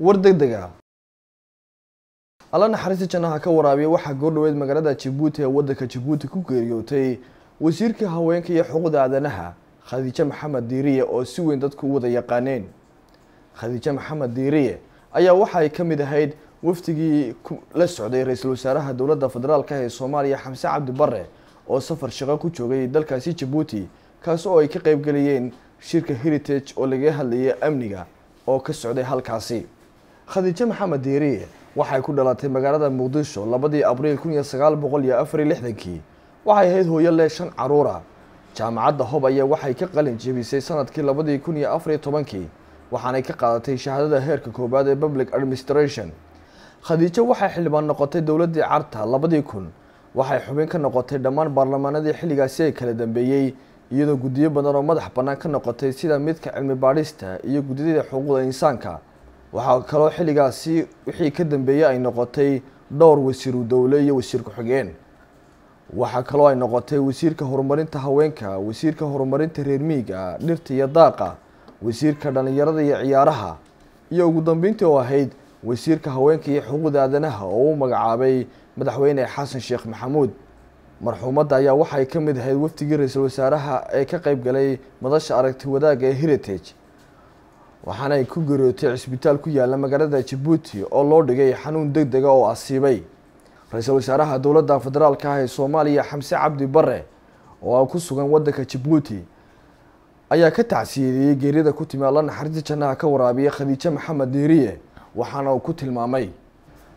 war deg deg ah alla naxariista jannaha ka waraabiya waxaa goo dhoweed magaalada jabuuti ee waddanka jabuuti ku geeriyootay wasiirka haweenka iyo xuquuqda aadanaha khadiijo maxamed diiriye oo si weyn dadku u wada yaqaaneen khadiijo maxamed diiriye ayaa waxa ka mid ahayd wafdigii la socday ra-iisul wasaaraha dowladda federaalk ee soomaaliya xamse cabdi barre oo safar shaqo ku joogay dalkaasi jabuuti kaas oo ay ka qeyb shirka heritage oo lagaga hadlayay amniga oo ka socday halkaasi khadiijo maxamed diiriye waxay ku dhalatay magaalada muqdisho labadii abriil kun iyo sagaal boqol iyo afar iyo lixdankii waxay ahayd hooyo leh shan caruur caruura jaamacadda hob ayaa waxay ka qalin jebisay sanadkii labadii kun iyo afariyo tobankii waxaanay ka qaadatay shahaadada heerka koowaad ee public administration khadiijo waxay xildhibaan noqotay dowladdii carta labadii kun waxay xubin ka noqotay dhammaan baarlamaanadii xilligaasi ay kala dambeeyey iyadoo guddiyo badan oo madax bannaan ka noqotay sida midka cilmi baadhista iyo guddiyada xuquuqda insaanka waxaa kaloo xilligaasi wixii ka dambeeyey ay noqotay dhowr wasiir dowle iyo wasiir ku-xigeen waxaa kaloo ay noqotay wasiirka horumarinta haweenka wasiirka horumarinta reer miiga dhirta iyo daaqa wasiirka dhallinyarada iyo ciyaaraha iyo ugu dambeyntii oo ahayd wasiirka haweenka iyo xuquuqda aadanaha oo u magacaabay madaxweyne xasan sheekh maxamuud marxuumadda ayaa waxay ka mid ahayd wafdigii ra-iisul wasaaraha ee ka qeyb galay madasha aragti wadaaga ee heritage waxaana ay ku garootay cisbitaal ku yaala magaalada jabuuti oo loo dhigay xanuun deg dega oo asiibay ra-iisul wasaaraha dowladda federaalka ah ee soomaaliya xamse cabdi bare oo a ku sugan wadanka jabuuti ayaa ka tacsiyeeyey geerida ku timi alla naxariista jannaha ka waraabiya khadiijo maxamed diiriye waxaana uu ku tilmaamay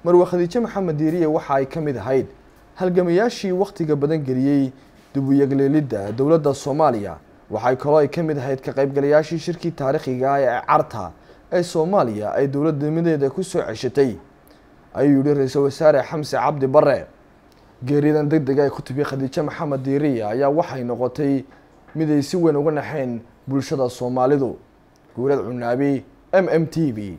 marwe khadiijo maxamed diiriye waxa ay ka mid ahayd halgamayaashii wakhtiga badan geliyey dib u yegleelidda dowladda soomaaliya waxay kaloo ay ka mid ahayd ka qaybgalayaashii shirkii taariikhiga ah ee carta ee soomaaliya ay dowlad nimadeeda ku soo ceshatay ayuu yihi ra-iisul wasaare xamse cabdi bare geeridan deg dega ee ku tibi khadiijo maxamed diiriya ayaa waxay noqotay mid ay si weyn uga naxeen bulshada soomaalidu guurad cunaabi m m t v